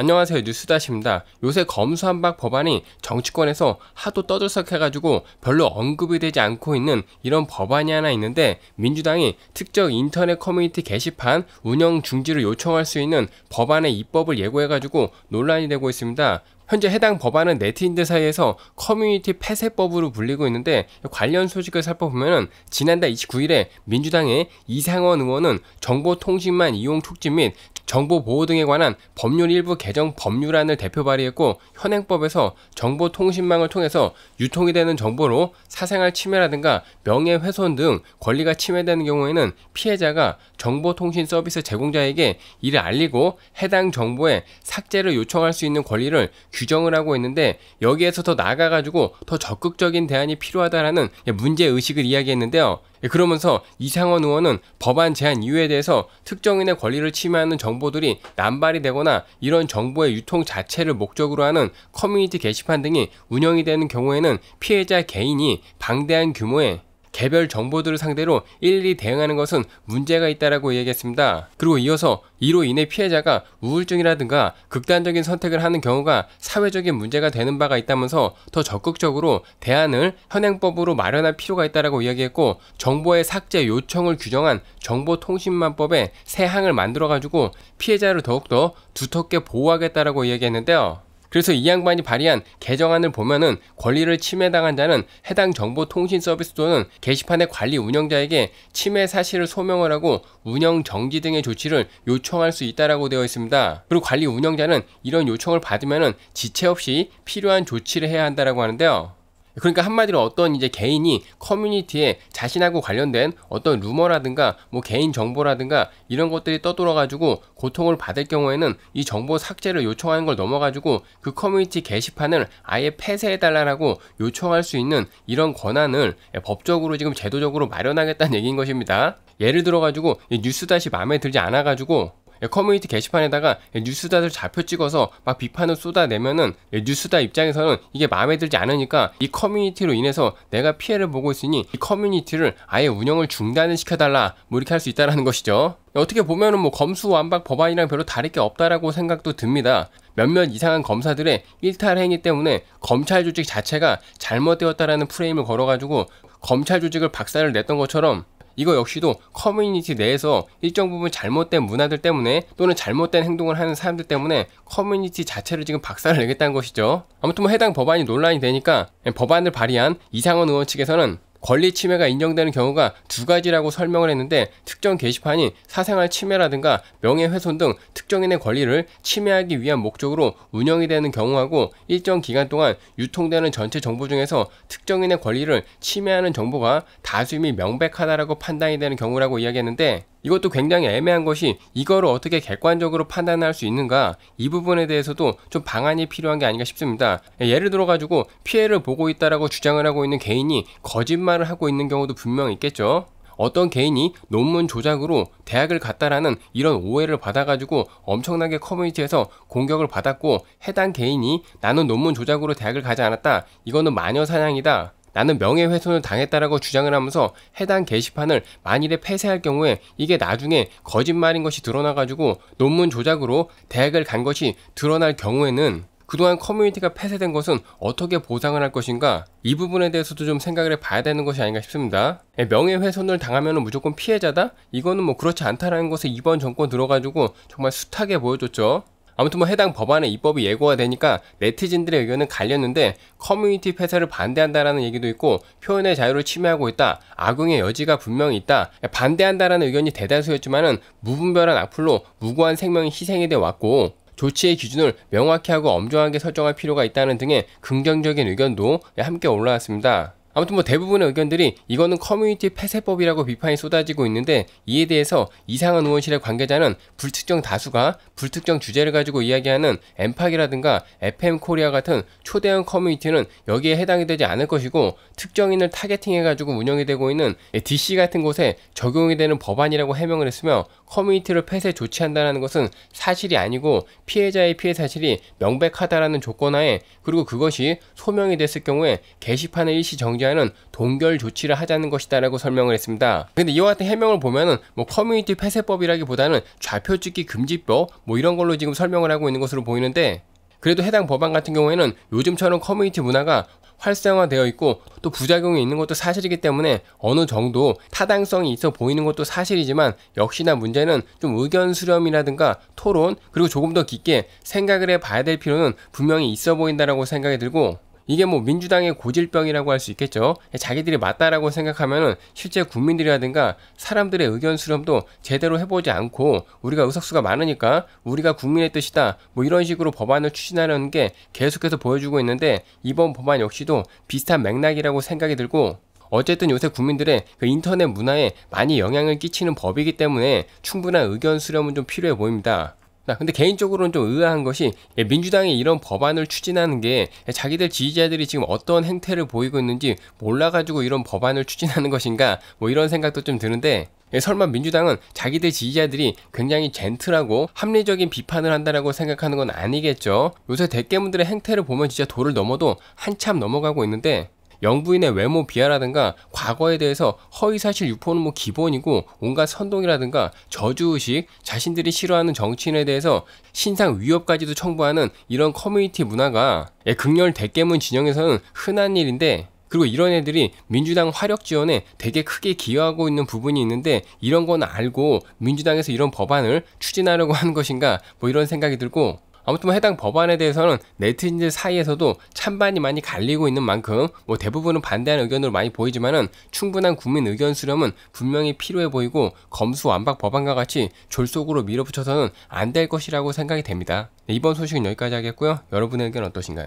안녕하세요 뉴스다시입니다. 요새 검수한박 법안이 정치권에서 하도 떠들썩해가지고 별로 언급이 되지 않고 있는 이런 법안이 하나 있는데 민주당이 특정 인터넷 커뮤니티 게시판 운영 중지를 요청할 수 있는 법안의 입법을 예고해가지고 논란이 되고 있습니다. 현재 해당 법안은 네티인들 사이에서 커뮤니티 폐쇄법으로 불리고 있는데 관련 소식을 살펴보면 지난달 29일에 민주당의 이상원 의원은 정보통신망 이용 촉진 및 정보 보호 등에 관한 법률 일부 개정 법률안을 대표 발의했고 현행법에서 정보 통신망을 통해서 유통이 되는 정보로 사생활 침해라든가 명예훼손 등 권리가 침해되는 경우에는 피해자가 정보통신 서비스 제공자에게 이를 알리고 해당 정보의 삭제를 요청할 수 있는 권리를 규정을 하고 있는데 여기에서 더 나아가 가지고 더 적극적인 대안이 필요하다라는 문제 의식을 이야기했는데요. 예, 그러면서 이상원 의원은 법안 제한 이유에 대해서 특정인의 권리를 침해하는 정보들이 남발이 되거나 이런 정보의 유통 자체를 목적으로 하는 커뮤니티 게시판 등이 운영이 되는 경우에는 피해자 개인이 방대한 규모의 개별 정보들을 상대로 일일이 대응하는 것은 문제가 있다라고 이야기했습니다. 그리고 이어서 이로 인해 피해자가 우울증이라든가 극단적인 선택을 하는 경우가 사회적인 문제가 되는 바가 있다면서 더 적극적으로 대안을 현행법으로 마련할 필요가 있다라고 이야기했고 정보의 삭제 요청을 규정한 정보통신망법에 새 항을 만들어 가지고 피해자를 더욱더 두텁게 보호하겠다라고 이야기했는데요. 그래서 이 양반이 발의한 개정안을 보면은 권리를 침해당한 자는 해당 정보 통신 서비스 또는 게시판의 관리 운영자에게 침해 사실을 소명을 하고 운영 정지 등의 조치를 요청할 수 있다라고 되어 있습니다. 그리고 관리 운영자는 이런 요청을 받으면은 지체 없이 필요한 조치를 해야 한다라고 하는데요. 그러니까 한마디로 어떤 이제 개인이 커뮤니티에 자신하고 관련된 어떤 루머라든가 뭐 개인 정보라든가 이런 것들이 떠돌아 가지고 고통을 받을 경우에는 이 정보 삭제를 요청하는 걸 넘어 가지고 그 커뮤니티 게시판을 아예 폐쇄해 달라고 요청할 수 있는 이런 권한을 예, 법적으로 지금 제도적으로 마련하겠다는 얘기인 것입니다. 예를 들어 가지고 뉴스 다시 마음에 들지 않아 가지고 예, 커뮤니티 게시판에다가 예, 뉴스다들 좌표 찍어서 막 비판을 쏟아내면은 예, 뉴스다 입장에서는 이게 마음에 들지 않으니까 이 커뮤니티로 인해서 내가 피해를 보고 있으니 이 커뮤니티를 아예 운영을 중단을 시켜달라 뭐 이렇게 할 수 있다라는 것이죠. 어떻게 보면은 뭐 검수완박 법안이랑 별로 다를 게 없다라고 생각도 듭니다. 몇몇 이상한 검사들의 일탈 행위 때문에 검찰 조직 자체가 잘못되었다라는 프레임을 걸어가지고 검찰 조직을 박살을 냈던 것처럼 이거 역시도 커뮤니티 내에서 일정 부분 잘못된 문화들 때문에 또는 잘못된 행동을 하는 사람들 때문에 커뮤니티 자체를 지금 박살을 내겠다는 것이죠. 아무튼 뭐 해당 법안이 논란이 되니까 법안을 발의한 이상원 의원 측에서는 권리 침해가 인정되는 경우가 두 가지라고 설명을 했는데 특정 게시판이 사생활 침해라든가 명예훼손 등 특정인의 권리를 침해하기 위한 목적으로 운영이 되는 경우하고 일정 기간 동안 유통되는 전체 정보 중에서 특정인의 권리를 침해하는 정보가 다수임이 명백하다라고 판단이 되는 경우라고 이야기했는데 이것도 굉장히 애매한 것이 이거를 어떻게 객관적으로 판단할 수 있는가 이 부분에 대해서도 좀 방안이 필요한 게 아닌가 싶습니다. 예를 들어 가지고 피해를 보고 있다라고 주장을 하고 있는 개인이 거짓말을 하고 있는 경우도 분명 있겠죠. 어떤 개인이 논문 조작으로 대학을 갔다라는 이런 오해를 받아가지고 엄청나게 커뮤니티에서 공격을 받았고 해당 개인이 나는 논문 조작으로 대학을 가지 않았다 이거는 마녀 사냥이다 나는 명예훼손을 당했다라고 주장을 하면서 해당 게시판을 만일에 폐쇄할 경우에 이게 나중에 거짓말인 것이 드러나가지고 논문 조작으로 대학을 간 것이 드러날 경우에는 그동안 커뮤니티가 폐쇄된 것은 어떻게 보상을 할 것인가 이 부분에 대해서도 좀 생각을 해봐야 되는 것이 아닌가 싶습니다. 예, 명예훼손을 당하면 무조건 피해자다? 이거는 뭐 그렇지 않다라는 것을 이번 정권 들어가지고 정말 숱하게 보여줬죠. 아무튼 뭐 해당 법안의 입법이 예고가 되니까 네티즌들의 의견은 갈렸는데 커뮤니티 폐쇄를 반대한다라는 얘기도 있고 표현의 자유를 침해하고 있다. 악용의 여지가 분명히 있다. 반대한다라는 의견이 대다수였지만은 무분별한 악플로 무고한 생명이 희생이 되어 왔고 조치의 기준을 명확히 하고 엄정하게 설정할 필요가 있다는 등의 긍정적인 의견도 함께 올라왔습니다. 아무튼 뭐 대부분의 의견들이 이거는 커뮤니티 폐쇄법이라고 비판이 쏟아지고 있는데 이에 대해서 이상한 의원실의 관계자는 불특정 다수가 불특정 주제를 가지고 이야기하는 엠팍이라든가 FM 코리아 같은 초대형 커뮤니티는 여기에 해당이 되지 않을 것이고 특정인을 타겟팅해 가지고 운영이 되고 있는 DC 같은 곳에 적용이 되는 법안이라고 해명을 했으며 커뮤니티를 폐쇄 조치한다는 것은 사실이 아니고 피해자의 피해 사실이 명백하다라는 조건하에 그리고 그것이 소명이 됐을 경우에 게시판을 일시 정지 하 대비하 동결 조치를 하자는 것이다라고 설명을 했습니다. 근데 이와 같은 해명을 보면은 뭐 커뮤니티 폐쇄법이라기보다는 좌표 찍기 금지법 뭐 이런 걸로 지금 설명을 하고 있는 것으로 보이는데 그래도 해당 법안 같은 경우에는 요즘처럼 커뮤니티 문화가 활성화되어 있고 또 부작용이 있는 것도 사실이기 때문에 어느 정도 타당성이 있어 보이는 것도 사실이지만 역시나 문제는 좀 의견 수렴이라든가 토론 그리고 조금 더 깊게 생각을 해봐야 될 필요는 분명히 있어 보인다라고 생각이 들고 이게 뭐 민주당의 고질병이라고 할 수 있겠죠. 자기들이 맞다라고 생각하면 실제 국민들이라든가 사람들의 의견 수렴도 제대로 해보지 않고 우리가 의석수가 많으니까 우리가 국민의 뜻이다 뭐 이런 식으로 법안을 추진하려는 게 계속해서 보여주고 있는데 이번 법안 역시도 비슷한 맥락이라고 생각이 들고 어쨌든 요새 국민들의 그 인터넷 문화에 많이 영향을 끼치는 법이기 때문에 충분한 의견 수렴은 좀 필요해 보입니다. 나 아, 근데 개인적으로는 좀 의아한 것이 예, 민주당이 이런 법안을 추진하는 게 예, 자기들 지지자들이 지금 어떤 행태를 보이고 있는지 몰라가지고 이런 법안을 추진하는 것인가 뭐 이런 생각도 좀 드는데 예, 설마 민주당은 자기들 지지자들이 굉장히 젠틀하고 합리적인 비판을 한다라고 생각하는 건 아니겠죠. 요새 대깨문들의 행태를 보면 진짜 도를 넘어도 한참 넘어가고 있는데 영부인의 외모 비하라든가 과거에 대해서 허위사실 유포는 뭐 기본이고 온갖 선동이라든가 저주의식, 자신들이 싫어하는 정치인에 대해서 신상 위협까지도 청구하는 이런 커뮤니티 문화가 예, 극렬 대깨문 진영에서는 흔한 일인데 그리고 이런 애들이 민주당 화력 지원에 되게 크게 기여하고 있는 부분이 있는데 이런 건 알고 민주당에서 이런 법안을 추진하려고 하는 것인가 뭐 이런 생각이 들고 아무튼 뭐 해당 법안에 대해서는 네티즌들 사이에서도 찬반이 많이 갈리고 있는 만큼 뭐 대부분은 반대하는 의견으로 많이 보이지만은 충분한 국민 의견 수렴은 분명히 필요해 보이고 검수 완박 법안과 같이 졸속으로 밀어붙여서는 안 될 것이라고 생각이 됩니다. 네, 이번 소식은 여기까지 하겠고요. 여러분의 의견 어떠신가요?